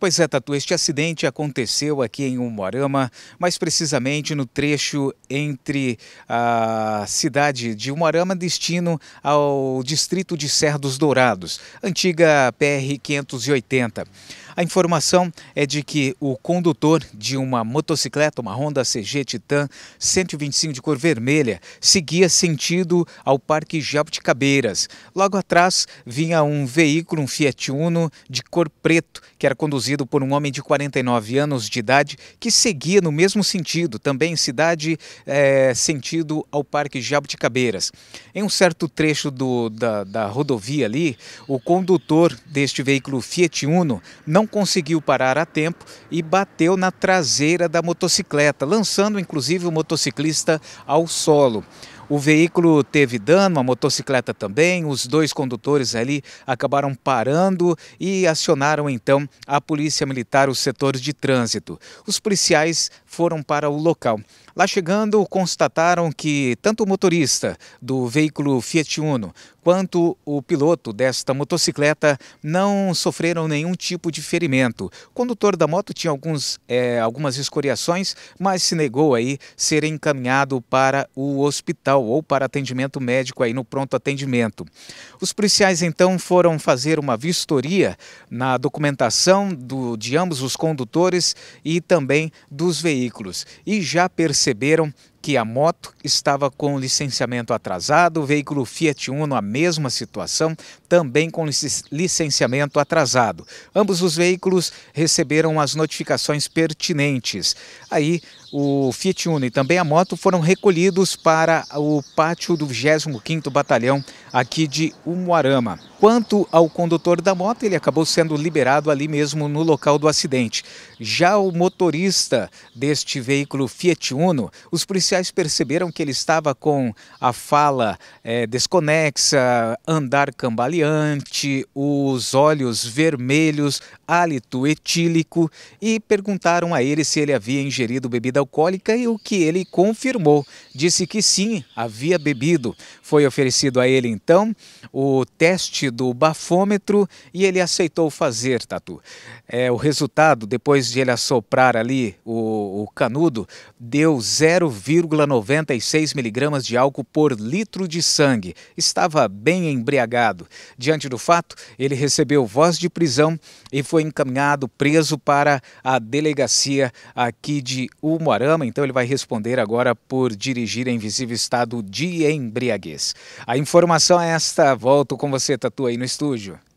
Pois é, Tatu, este acidente aconteceu aqui em Umuarama, mais precisamente no trecho entre a cidade de Umuarama, destino ao distrito de Serra dos Dourados, antiga PR-580. A informação é de que o condutor de uma motocicleta, uma Honda CG Titan 125 de cor vermelha, seguia sentido ao Parque Jabuticabeiras. Logo atrás vinha um veículo, um Fiat Uno de cor preto, que era conduzido conduzido por um homem de 49 anos de idade que seguia no mesmo sentido, também cidade é, sentido ao Parque Jabuticabeiras. Em um certo trecho do, da, da rodovia ali, o condutor deste veículo Fiat Uno não conseguiu parar a tempo e bateu na traseira da motocicleta, lançando inclusive o motociclista ao solo. O veículo teve dano, a motocicleta também. Os dois condutores ali acabaram parando e acionaram então a Polícia Militar, os setores de trânsito. Os policiais foram para o local. Lá chegando, constataram que tanto o motorista do veículo Fiat Uno quanto o piloto desta motocicleta não sofreram nenhum tipo de ferimento. O condutor da moto tinha alguns, é, algumas escoriações, mas se negou aí ser encaminhado para o hospital hospital ou para atendimento médico aí no pronto atendimento. Os policiais então foram fazer uma vistoria na documentação do, de ambos os condutores e também dos veículos e já perceberam que a moto estava com licenciamento atrasado, o veículo Fiat Uno, a mesma situação, também com licenciamento atrasado. Ambos os veículos receberam as notificações pertinentes. Aí, o Fiat Uno e também a moto foram recolhidos para o pátio do 25º Batalhão aqui de Umuarama. Quanto ao condutor da moto, ele acabou sendo liberado ali mesmo no local do acidente. Já o motorista deste veículo Fiat Uno, os policiais perceberam que ele estava com a fala é, desconexa, andar cambaleante, os olhos vermelhos, hálito etílico e perguntaram a ele se ele havia ingerido bebida alcoólica e o que ele confirmou. Disse que sim, havia bebido. Foi oferecido a ele então o teste teste do bafômetro e ele aceitou fazer, Tatu. É, o resultado, depois de ele assoprar ali o, o canudo, deu 0,96 miligramas de álcool por litro de sangue. Estava bem embriagado. Diante do fato, ele recebeu voz de prisão e foi encaminhado preso para a delegacia aqui de Umuarama. Então ele vai responder agora por dirigir em visível estado de embriaguez. A informação é esta. Volto com você, Tatu tu aí no estúdio.